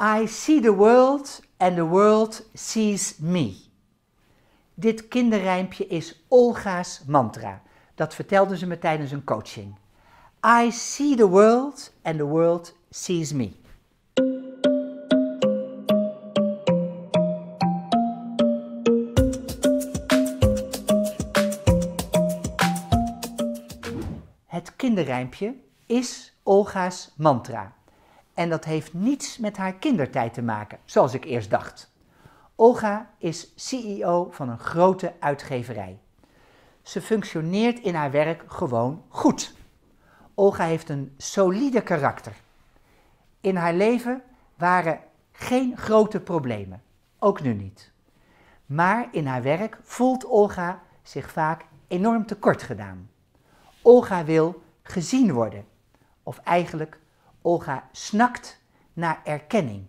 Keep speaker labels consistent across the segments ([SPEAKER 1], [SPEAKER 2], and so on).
[SPEAKER 1] I see the world and the world sees me. Dit kinderrijmpje is Olga's mantra. Dat vertelde ze me tijdens een coaching. I see the world and the world sees me. Het kinderrijmpje is Olga's mantra. En dat heeft niets met haar kindertijd te maken, zoals ik eerst dacht. Olga is CEO van een grote uitgeverij. Ze functioneert in haar werk gewoon goed. Olga heeft een solide karakter. In haar leven waren geen grote problemen, ook nu niet. Maar in haar werk voelt Olga zich vaak enorm tekort gedaan. Olga wil gezien worden, of eigenlijk Olga snakt naar erkenning.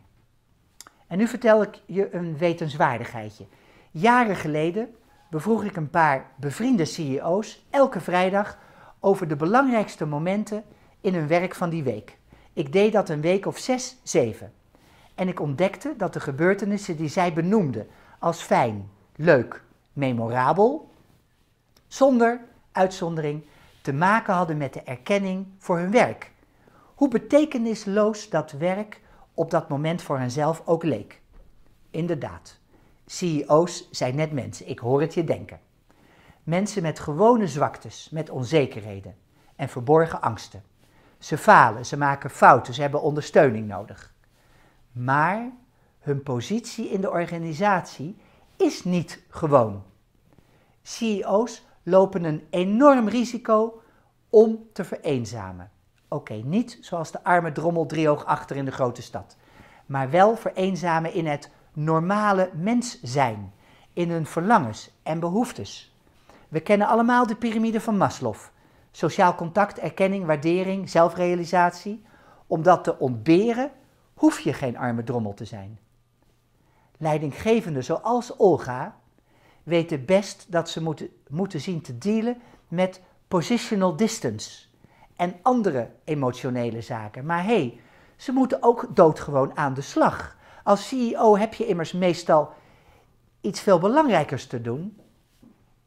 [SPEAKER 1] En nu vertel ik je een wetenswaardigheidje. Jaren geleden bevroeg ik een paar bevriende CEO's elke vrijdag over de belangrijkste momenten in hun werk van die week. Ik deed dat een week of zes, zeven. En ik ontdekte dat de gebeurtenissen die zij benoemden als fijn, leuk, memorabel, zonder uitzondering te maken hadden met de erkenning voor hun werk hoe betekenisloos dat werk op dat moment voor henzelf ook leek. Inderdaad, CEO's zijn net mensen, ik hoor het je denken. Mensen met gewone zwaktes, met onzekerheden en verborgen angsten. Ze falen, ze maken fouten, ze hebben ondersteuning nodig. Maar hun positie in de organisatie is niet gewoon. CEO's lopen een enorm risico om te vereenzamen. Oké, niet zoals de arme drommel driehoog achter in de grote stad. Maar wel vereenzamen in het normale mens zijn. In hun verlangens en behoeftes. We kennen allemaal de piramide van Maslow. Sociaal contact, erkenning, waardering, zelfrealisatie. Om dat te ontberen hoef je geen arme drommel te zijn. Leidinggevenden zoals Olga weten best dat ze moeten, moeten zien te dealen met positional distance en andere emotionele zaken. Maar hé, hey, ze moeten ook doodgewoon aan de slag. Als CEO heb je immers meestal iets veel belangrijkers te doen.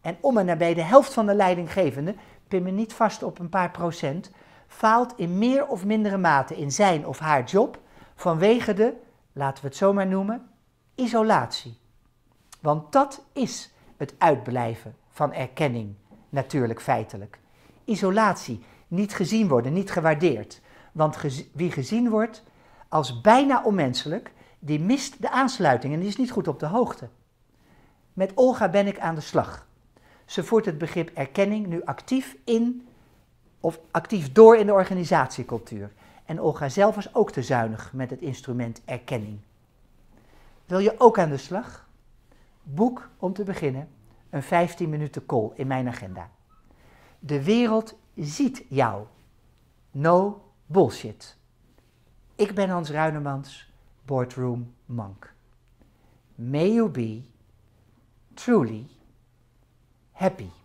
[SPEAKER 1] En om en nabij de helft van de leidinggevende, pin me niet vast op een paar procent, faalt in meer of mindere mate in zijn of haar job vanwege de, laten we het zomaar noemen, isolatie. Want dat is het uitblijven van erkenning, natuurlijk feitelijk. Isolatie niet gezien worden, niet gewaardeerd. Want wie gezien wordt als bijna onmenselijk, die mist de aansluiting en die is niet goed op de hoogte. Met Olga ben ik aan de slag. Ze voert het begrip erkenning nu actief in of actief door in de organisatiecultuur. En Olga zelf was ook te zuinig met het instrument erkenning. Wil je ook aan de slag? Boek om te beginnen een 15 minuten call in mijn agenda. De wereld ziet jou. No bullshit. Ik ben Hans Ruinemans, boardroom monk. May you be truly happy.